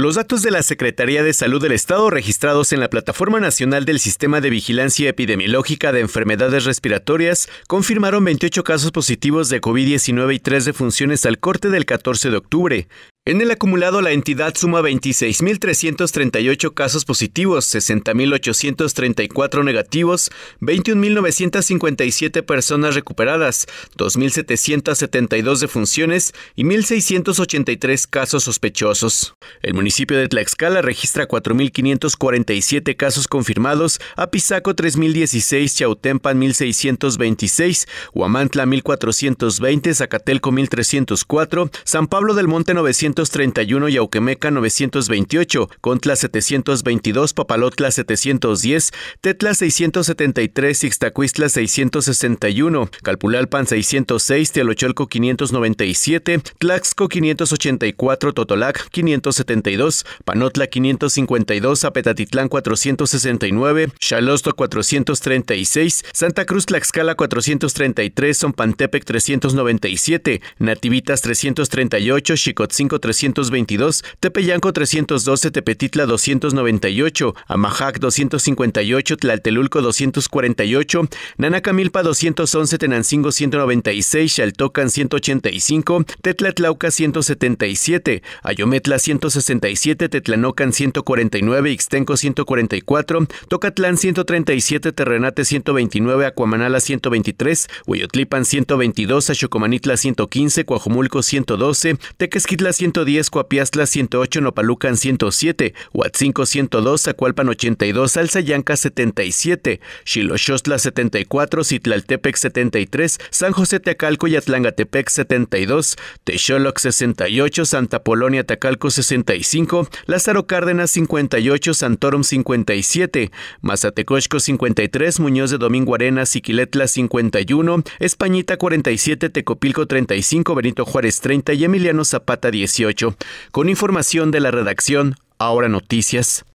Los datos de la Secretaría de Salud del Estado registrados en la Plataforma Nacional del Sistema de Vigilancia Epidemiológica de Enfermedades Respiratorias confirmaron 28 casos positivos de COVID-19 y 3 defunciones al corte del 14 de octubre. En el acumulado, la entidad suma 26.338 casos positivos, 60.834 negativos, 21.957 personas recuperadas, 2.772 defunciones y 1.683 casos sospechosos. El municipio de Tlaxcala registra 4.547 casos confirmados, Apizaco 3.016, Chautempan 1.626, Huamantla 1.420, Zacatelco 1.304, San Pablo del Monte 900 931 Yauquemeca 928, Contla 722, Papalotla 710, Tetla 673, Ixtacuistla 661, Calpulalpan 606, Teolocholco 597, Tlaxco 584, Totolac 572, Panotla 552, Apetatitlán 469, Chalosto 436, Santa Cruz Tlaxcala 433, Sompantepec 397, Nativitas 338, 5 322, Tepeyanco 312, Tepetitla 298, Amajac 258, Tlaltelulco 248, Nanacamilpa 211, Tenancingo 196, Xaltocan 185, Tetlatlauca 177, Ayometla 167, Tetlanocan 149, Ixtenco 144, Tocatlán 137, Terrenate 129, Acuamanala 123, Huyotlipan 122, Achocomanitla 115, Cuajumulco 112, Tequesquitla 110, Coapiastla 108, Nopalucan 107, Huatzinco 102, Zacualpan 82, Alzayanca 77, Xiloxostla 74, Citlaltepec 73, San José Tecalco y Atlangatepec 72, Texoloc 68, Santa Polonia Tacalco 65, Lázaro Cárdenas 58, Santorum 57, Mazatecochco 53, Muñoz de Domingo Arenas y 51, Españita 47, Tecopilco 35, Benito Juárez 30 y Emiliano Zapata 18 con información de la redacción Ahora Noticias,